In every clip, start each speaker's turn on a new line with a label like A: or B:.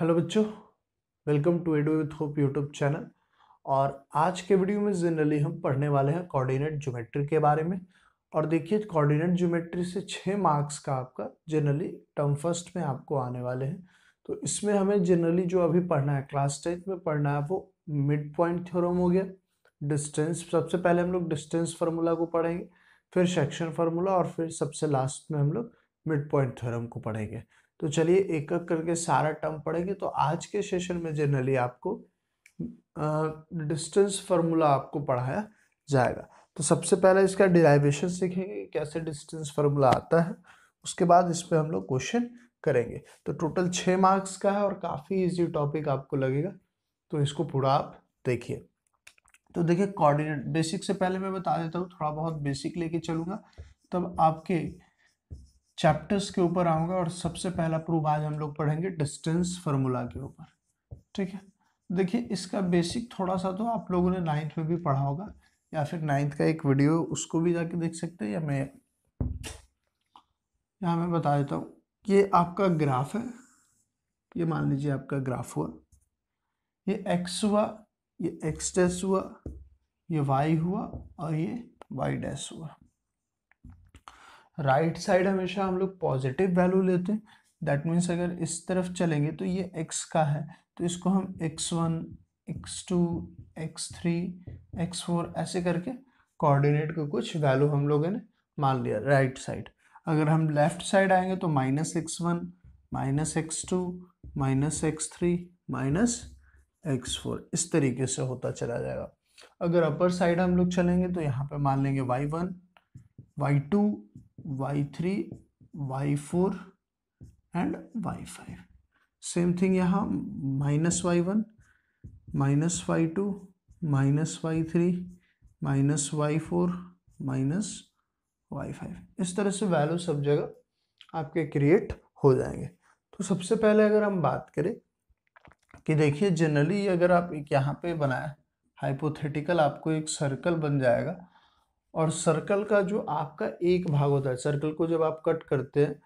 A: Hello बच्चों welcome to Ado with Hope YouTube channel और आज के वीडियो में जनरली हम पढ़ने वाले हैं कोऑर्डिनेट ज्योमेट्री के बारे में और देखिए कोऑर्डिनेट ज्योमेट्री से छः मार्क्स का आपका जनरली टर्म फर्स्ट में आपको आने वाले हैं तो इसमें हमें जनरली जो अभी पढ़ना है क्लास टेंथ में पढ़ना है वो मिड पॉइंट थ्योरम हो गया डिस्टेंस सबसे पहले हम लोग डिस्टेंस फार्मूला को पढ़ेंगे फिर सेक्शन फार्मूला और फिर सबसे लास्ट में हम लोग मिड पॉइंट थ्योरम को पढ़ेंगे तो चलिए एक एक करके सारा टर्म पढ़ेंगे तो आज के सेशन में जनरली आपको डिस्टेंस फार्मूला आपको पढ़ाया जाएगा तो सबसे पहले इसका डिराइवेशन सीखेंगे कैसे डिस्टेंस फार्मूला आता है उसके बाद इस पर हम लोग क्वेश्चन करेंगे तो टोटल छः मार्क्स का है और काफ़ी इजी टॉपिक आपको लगेगा तो इसको पूरा आप देखिए तो देखिए कोऑर्डिनेट बेसिक से पहले मैं बता देता हूँ थोड़ा बहुत बेसिक लेके चलूँगा तब आपके चैप्टर्स के ऊपर आऊँगा और सबसे पहला प्रूफ आज हम लोग पढ़ेंगे डिस्टेंस फार्मूला के ऊपर ठीक है देखिए इसका बेसिक थोड़ा सा तो आप लोगों ने नाइन्थ में भी पढ़ा होगा या फिर नाइन्थ का एक वीडियो उसको भी जाके देख सकते हैं या मैं यहाँ मैं बता देता हूँ ये आपका ग्राफ है ये मान लीजिए आपका ग्राफ हुआ ये एक्स हुआ ये एक्स डैश हुआ ये वाई हुआ और ये वाई डैश हुआ राइट right साइड हमेशा हम लोग पॉजिटिव वैल्यू लेते हैं दैट मीन्स अगर इस तरफ चलेंगे तो ये एक्स का है तो इसको हम x x one two x three x four ऐसे करके कोऑर्डिनेट को कुछ वैल्यू हम लोगों ने मान लिया राइट right साइड अगर हम लेफ्ट साइड आएंगे तो minus x one minus x two minus x three minus x four इस तरीके से होता चला जाएगा अगर अपर साइड हम लोग चलेंगे तो यहाँ पे मान लेंगे y one y two y three y four and y five same thing यहाँ minus y one minus y two minus y three minus y four minus y five इस तरह से वैल्यू सब जगह आपके क्रिएट हो जाएंगे तो सबसे पहले अगर हम बात करें कि देखिए जनरली अगर आप एक यहाँ पे बनाए हाइपोथेटिकल आपको एक सर्कल बन जाएगा और सर्कल का जो आपका एक भाग होता है सर्कल को जब आप कट करते हैं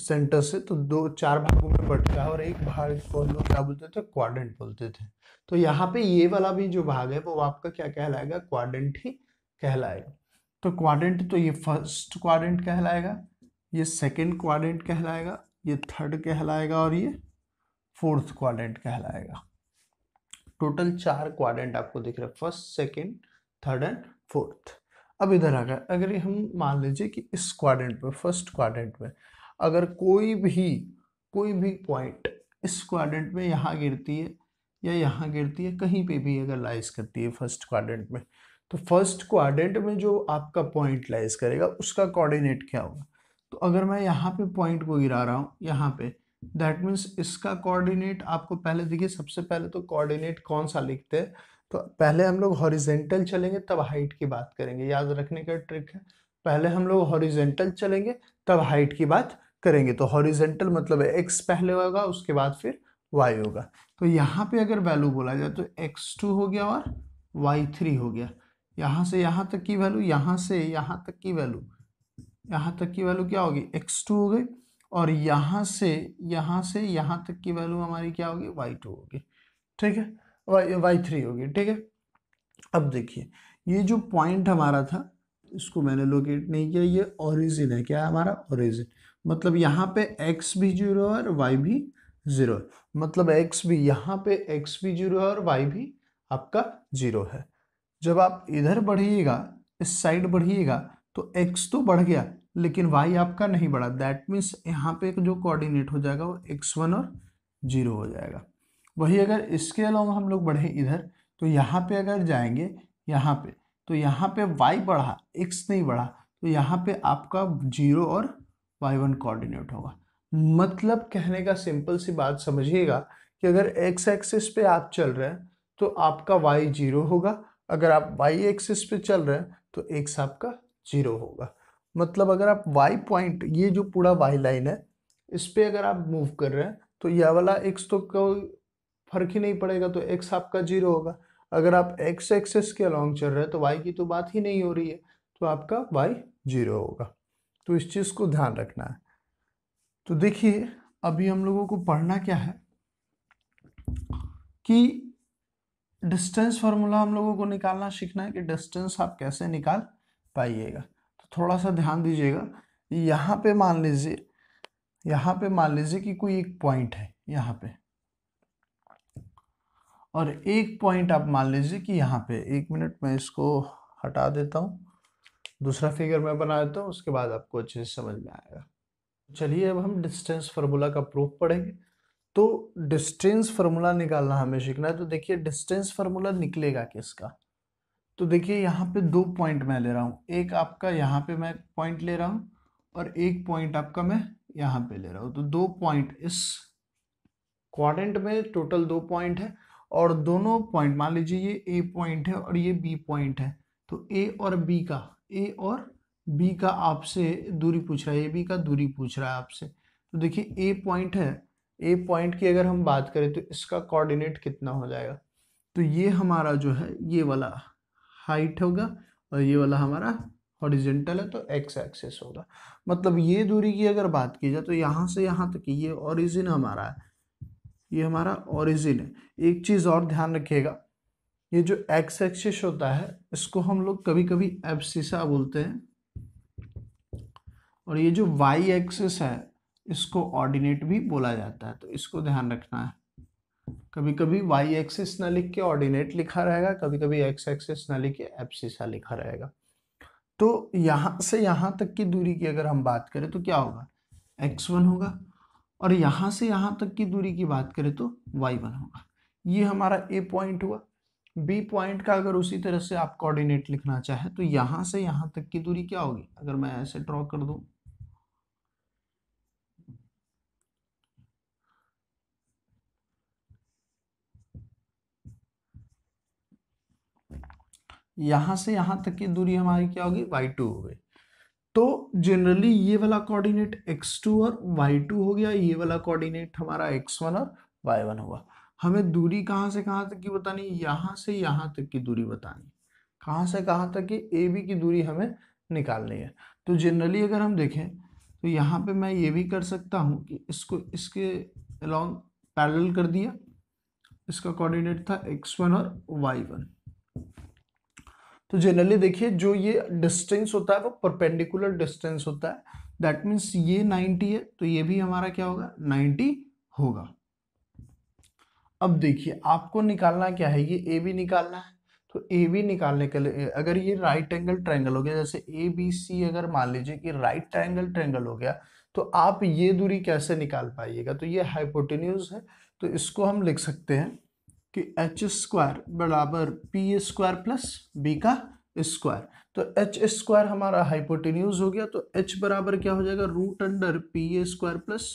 A: सेंटर से तो दो चार भागों में बटता है और एक भाग को लोग क्या बोलते थे क्वाड्रेंट बोलते थे तो यहाँ पे ये वाला भी जो भाग है वो आपका क्या कहलाएगा क्वाड्रेंट ही कहलाएगा तो क्वाड्रेंट तो ये फर्स्ट क्वाड्रेंट कहलाएगा ये सेकंड क्वाड्रेंट कहलाएगा ये थर्ड कहलाएगा और ये फोर्थ क्वाड्रेंट कहलाएगा टोटल चार क्वाड्रेंट आपको दिख रहा है first second third and fourth अब इधर आ गया अगर हम मान लीजिए कि इस क्वाड्रेंट में फर्स्ट क्वाड्रेंट में अगर कोई भी कोई भी पॉइंट इस क्वाड्रेंट में यहाँ गिरती है या यहाँ गिरती है कहीं पे भी अगर लाइज करती है फर्स्ट क्वाड्रेंट में तो फर्स्ट क्वाड्रेंट में जो आपका पॉइंट लाइज करेगा उसका कोऑर्डिनेट क्या होगा तो अगर मैं यहाँ पे पॉइंट को गिरा रहा हूँ यहाँ पे दैट मीन्स इसका कोऑर्डिनेट आपको पहले देखिए सबसे पहले तो कोऑर्डिनेट कौन सा लिखते हैं तो पहले हम लोग हॉरिजेंटल चलेंगे तब हाइट की बात करेंगे याद रखने का ट्रिक है पहले हम लोग हॉरिजेंटल चलेंगे तब हाइट की बात करेंगे तो हॉरिजेंटल मतलब एक्स पहले होगा उसके बाद फिर वाई होगा तो यहाँ पे अगर वैल्यू बोला जाए तो एक्स टू हो गया और वाई थ्री हो गया यहाँ से यहाँ तक की वैल्यू यहाँ से यहाँ तक की वैल्यू यहाँ तक की वैल्यू क्या होगी एक्स टू हो गई और यहाँ से यहाँ से यहाँ तक की वैल्यू हमारी क्या होगी वाई टू होगी ठीक है वाई वाई थ्री होगी ठीक है अब देखिए ये जो पॉइंट हमारा था इसको मैंने लोकेट नहीं किया ये ओरिजिन है क्या है हमारा ओरिजिन मतलब यहाँ पे एक्स भी जीरो है और वाई भी जीरो है मतलब एक्स भी यहाँ पे एक्स भी जीरो है और वाई भी आपका जीरो है जब आप इधर बढ़िएगा इस साइड बढ़िएगा तो एक्स तो बढ़ गया लेकिन वाई आपका नहीं बढ़ा दैट मीन्स यहाँ पे जो कोऑर्डिनेट हो जाएगा वो एक्स वन और जीरो हो जाएगा वही अगर इसके अलावा हम लोग बढ़े इधर तो यहाँ पे अगर जाएंगे यहाँ पे तो यहाँ पे वाई बढ़ा एक्स नहीं बढ़ा तो यहाँ पे आपका जीरो और वाई वन कोऑर्डिनेट होगा मतलब कहने का सिंपल सी बात समझिएगा कि अगर एक्स एक्सिस पे आप चल रहे हैं तो आपका वाई जीरो होगा अगर आप वाई एक्सिस पे चल रहे हैं तो एक्स आपका जीरो होगा मतलब अगर आप वाई पॉइंट ये जो पूरा वाई लाइन है इस पर अगर आप मूव कर रहे हैं तो यह वाला एक्स तो कोई फर्क ही नहीं पड़ेगा तो एक्स आपका जीरो होगा अगर आप एक्स एक्सेस के अलॉन्ग चल रहे हैं तो वाई की तो बात ही नहीं हो रही है तो आपका वाई जीरो होगा तो इस चीज़ को ध्यान रखना है तो देखिए अभी हम लोगों को पढ़ना क्या है कि डिस्टेंस फार्मूला हम लोगों को निकालना सीखना है कि डिस्टेंस आप कैसे निकाल पाइएगा तो थोड़ा सा ध्यान दीजिएगा यहाँ पे मान लीजिए यहाँ पे मान लीजिए कि कोई एक पॉइंट है यहाँ पे और एक पॉइंट आप मान लीजिए कि यहाँ पे एक मिनट मैं इसको हटा देता हूँ दूसरा फिगर मैं बना देता हूँ उसके बाद आपको अच्छे से समझ में आएगा चलिए अब हम डिस्टेंस फार्मूला का प्रूफ पढ़ेंगे तो डिस्टेंस फार्मूला निकालना हमें सीखना है तो देखिए डिस्टेंस फार्मूला निकलेगा किसका तो देखिए यहाँ पे दो पॉइंट मैं ले रहा हूँ एक आपका यहाँ पे मैं पॉइंट ले रहा हूँ और एक पॉइंट आपका मैं यहाँ पे ले रहा हूँ तो दो पॉइंट इस क्वाड्रेंट में टोटल दो पॉइंट है और दोनों पॉइंट मान लीजिए ये ए पॉइंट है और ये बी पॉइंट है तो ए और बी का ए और बी का आपसे दूरी पूछ रहा है ए बी का दूरी पूछ रहा है आपसे तो देखिए ए पॉइंट है ए पॉइंट की अगर हम बात करें तो इसका कोऑर्डिनेट कितना हो जाएगा तो ये हमारा जो है ये वाला हाइट होगा और ये वाला हमारा हॉरिजेंटल है तो एक्स एक्सेस होगा मतलब ये दूरी की अगर बात की जाए तो यहाँ से यहाँ तक ये ओरिजिन हमारा है ये हमारा ओरिजिन है एक चीज़ और ध्यान रखिएगा ये जो एक्स एक्सिस होता है इसको हम लोग कभी कभी एब्सिसा बोलते हैं और ये जो वाई एक्सिस है इसको ऑर्डिनेट भी बोला जाता है तो इसको ध्यान रखना है कभी कभी वाई एक्सिस ना लिख के ऑर्डिनेट लिखा रहेगा कभी कभी एक्स एक्सिस ना लिख के एप्सिसा लिखा रहेगा तो यहाँ से यहाँ तक की दूरी की अगर हम बात करें तो क्या होगा एक्स वन होगा और यहाँ से यहाँ तक की दूरी की बात करें तो वाई वन होगा ये हमारा ए पॉइंट हुआ बी पॉइंट का अगर उसी तरह से आप कोऑर्डिनेट लिखना चाहें तो यहाँ से यहाँ तक की दूरी क्या होगी अगर मैं ऐसे ड्रॉ कर दूँ यहाँ से यहाँ तक की दूरी हमारी क्या होगी वाई टू हो गई तो जनरली ये वाला कोऑर्डिनेट एक्स टू और वाई टू हो गया ये वाला कोऑर्डिनेट हमारा एक्स वन और वाई वन हुआ हमें दूरी कहाँ से कहाँ तक की बतानी यहाँ से यहाँ तक की दूरी बतानी कहाँ से कहाँ तक की ए बी की दूरी हमें निकालनी है तो जनरली अगर हम देखें तो यहाँ पे मैं ये भी कर सकता हूँ कि इसको इसके अलॉन्ग पैरेलल कर दिया इसका कोऑर्डिनेट था एक्स वन और वाई वन तो जनरली देखिए जो ये डिस्टेंस होता है वो परपेंडिकुलर डिस्टेंस होता है दैट मीन्स ये 90 है तो ये भी हमारा क्या होगा 90 होगा अब देखिए आपको निकालना क्या है ये ए बी निकालना है तो ए बी निकालने के लिए अगर ये राइट एंगल ट्रैंगल हो गया जैसे ए बी सी अगर मान लीजिए कि राइट ट्रैंगल ट्रैंगल हो गया तो आप ये दूरी कैसे निकाल पाइएगा तो ये हाइपोटिन्यूज है तो इसको हम लिख सकते हैं कि एच स्क्वायर बराबर पी स्क्वायर प्लस बी का स्क्वायर तो एच स्क्वायर हमारा हाइपोटेन्यूज हो गया तो एच बराबर क्या हो जाएगा root under P square plus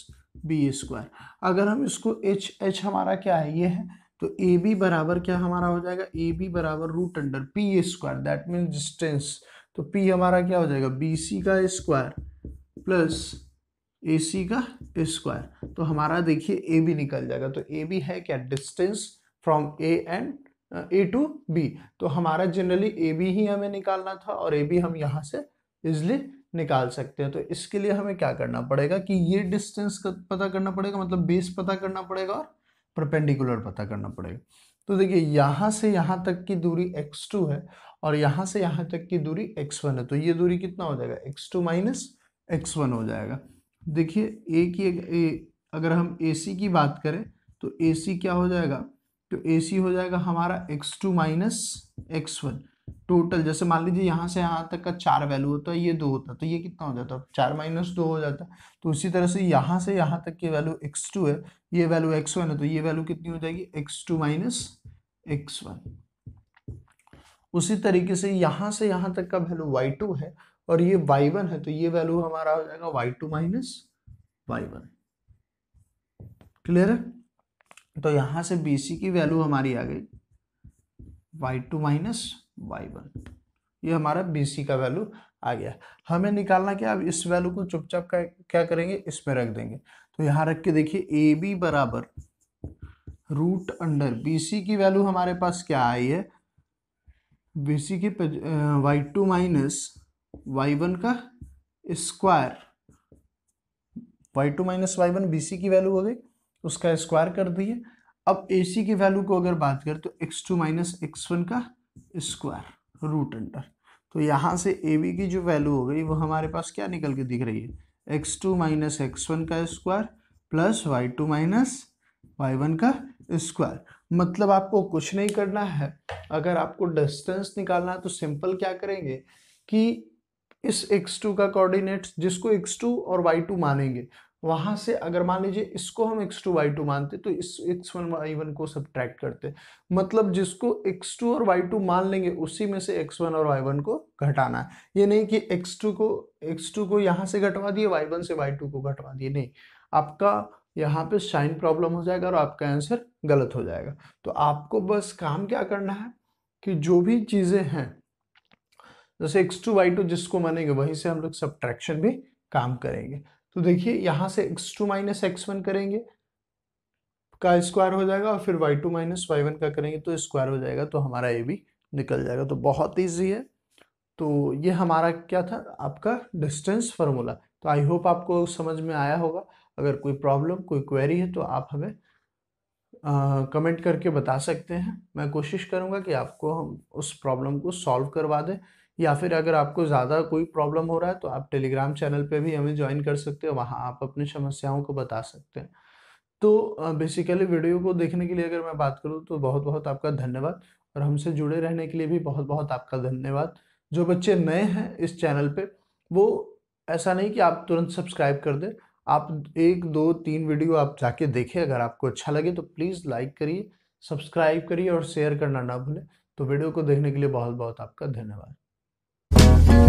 A: B square अगर हम इसको एच एच हमारा क्या है ये है तो ए बी बराबर क्या हमारा हो जाएगा ए बी बराबर root under P square that mean distance तो पी हमारा क्या हो जाएगा बी सी का स्क्वायर प्लस ए सी का स्क्वायर तो हमारा देखिए ए बी निकल जाएगा तो ए बी है क्या distance from A and A to B तो हमारा जनरली ए बी ही हमें निकालना था और ए बी हम यहाँ से इजली निकाल सकते हैं तो इसके लिए हमें क्या करना पड़ेगा कि ये डिस्टेंस पता करना पड़ेगा मतलब बेस पता करना पड़ेगा और परपेंडिकुलर पता करना पड़ेगा तो देखिए यहाँ से यहाँ तक की दूरी x2 है और यहाँ से यहाँ तक की दूरी x1 है तो ये दूरी कितना हो जाएगा x2 टू माइनस एक्स हो जाएगा देखिए ए की ए, अगर हम ए की बात करें तो ए क्या हो जाएगा तो ए सी हो जाएगा हमारा x two minus x one total जैसे मान लीजिए यहाँ से यहाँ तक का चार वैल्यू होता है ये दो होता है तो ये कितना हो जाता है चार माइनस दो हो जाता है तो उसी तरह से यहाँ से यहाँ तक की वैल्यू एक्स टू है ये वैल्यू एक्स वन है तो ये वैल्यू कितनी हो जाएगी x two minus x one उसी तरीके से यहाँ से यहाँ तक का वैल्यू वाई टू है और ये वाई वन है तो ये वैल्यू हमारा हो जाएगा y two minus y one clear है तो यहां से बी सी की वैल्यू हमारी आ गई y two minus y one ये हमारा बी सी का वैल्यू आ गया हमें निकालना क्या अब इस वैल्यू को चुपचाप क्या करेंगे इसमें रख देंगे तो यहां रख के देखिए ए बी बराबर रूट अंडर बी सी की वैल्यू हमारे पास क्या आई है बी सी की y two minus y one का square y two minus y one B C की वैल्यू हो गई उसका स्क्वायर कर दिए अब ए सी की वैल्यू को अगर बात करें तो x two minus x one का स्क्वायर रूट अंडर तो यहाँ से ए बी की जो वैल्यू हो गई वो हमारे पास क्या निकल के दिख रही है x two minus x one का square plus y two minus y one का स्क्वायर मतलब आपको कुछ नहीं करना है अगर आपको डिस्टेंस निकालना है तो सिंपल क्या करेंगे कि इस x2 का कोऑर्डिनेट्स जिसको x2 और y2 मानेंगे वहां से अगर मान लीजिए इसको हम एक्स टू वाई टू मानते तो इस एक्स वन वाई वन को सब्ट्रैक्ट करते मतलब जिसको एक्स टू और वाई टू मान लेंगे उसी में से एक्स वन और वाई वन को घटाना है ये नहीं कि एक्स टू को एक्स टू को यहाँ से घटवा दिए वाई वन से वाई टू को घटवा दिए नहीं आपका यहाँ पे साइन प्रॉब्लम हो जाएगा और आपका आंसर गलत हो जाएगा तो आपको बस काम क्या करना है कि जो भी चीज़ें हैं जैसे एक्स टू वाई टू जिसको मानेंगे वहीं से हम लोग सब्ट्रैक्शन भी काम करेंगे तो देखिए यहाँ से x two minus x one करेंगे का स्क्वायर हो जाएगा और फिर y two minus y one का करेंगे तो स्क्वायर हो जाएगा तो हमारा ये भी निकल जाएगा तो बहुत ईजी है तो ये हमारा क्या था आपका डिस्टेंस फार्मूला तो आई होप आपको समझ में आया होगा अगर कोई प्रॉब्लम कोई क्वेरी है तो आप हमें कमेंट करके बता सकते हैं मैं कोशिश करूँगा कि आपको हम उस प्रॉब्लम को सॉल्व करवा दें या फिर अगर आपको ज़्यादा कोई प्रॉब्लम हो रहा है तो आप टेलीग्राम चैनल पे भी हमें ज्वाइन कर सकते हैं वहाँ आप अपनी समस्याओं को बता सकते हैं तो बेसिकली वीडियो को देखने के लिए अगर मैं बात करूँ तो बहुत बहुत आपका धन्यवाद और हमसे जुड़े रहने के लिए भी बहुत बहुत आपका धन्यवाद जो बच्चे नए हैं इस चैनल पर वो ऐसा नहीं कि आप तुरंत सब्सक्राइब कर दें आप एक दो तीन वीडियो आप जाके देखें अगर आपको अच्छा लगे तो प्लीज़ लाइक करिए सब्सक्राइब करिए और शेयर करना ना भूलें तो वीडियो को देखने के लिए बहुत बहुत आपका धन्यवाद Thank you.